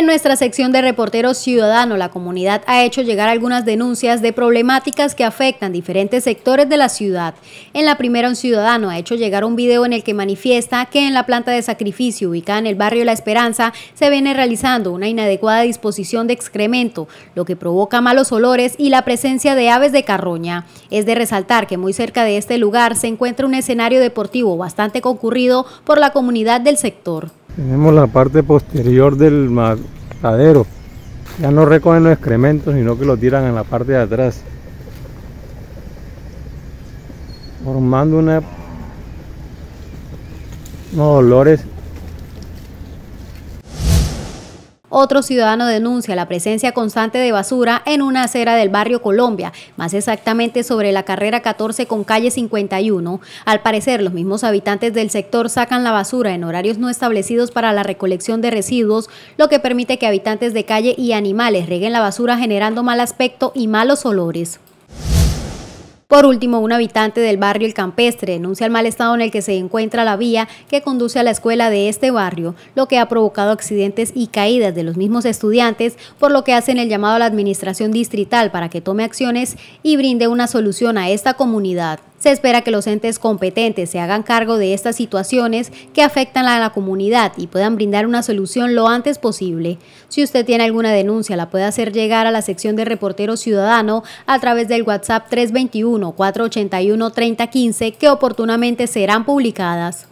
En nuestra sección de reporteros Ciudadanos, la comunidad ha hecho llegar algunas denuncias de problemáticas que afectan diferentes sectores de la ciudad. En la primera, un ciudadano ha hecho llegar un video en el que manifiesta que en la planta de sacrificio ubicada en el barrio La Esperanza se viene realizando una inadecuada disposición de excremento, lo que provoca malos olores y la presencia de aves de carroña. Es de resaltar que muy cerca de este lugar se encuentra un escenario deportivo bastante concurrido por la comunidad del sector. Tenemos la parte posterior del matadero. Ya no recogen los excrementos, sino que lo tiran en la parte de atrás. Formando una, unos olores Otro ciudadano denuncia la presencia constante de basura en una acera del barrio Colombia, más exactamente sobre la carrera 14 con calle 51. Al parecer, los mismos habitantes del sector sacan la basura en horarios no establecidos para la recolección de residuos, lo que permite que habitantes de calle y animales reguen la basura generando mal aspecto y malos olores. Por último, un habitante del barrio El Campestre denuncia el mal estado en el que se encuentra la vía que conduce a la escuela de este barrio, lo que ha provocado accidentes y caídas de los mismos estudiantes, por lo que hacen el llamado a la administración distrital para que tome acciones y brinde una solución a esta comunidad. Se espera que los entes competentes se hagan cargo de estas situaciones que afectan a la comunidad y puedan brindar una solución lo antes posible. Si usted tiene alguna denuncia, la puede hacer llegar a la sección de Reportero Ciudadano a través del WhatsApp 321-481-3015 que oportunamente serán publicadas.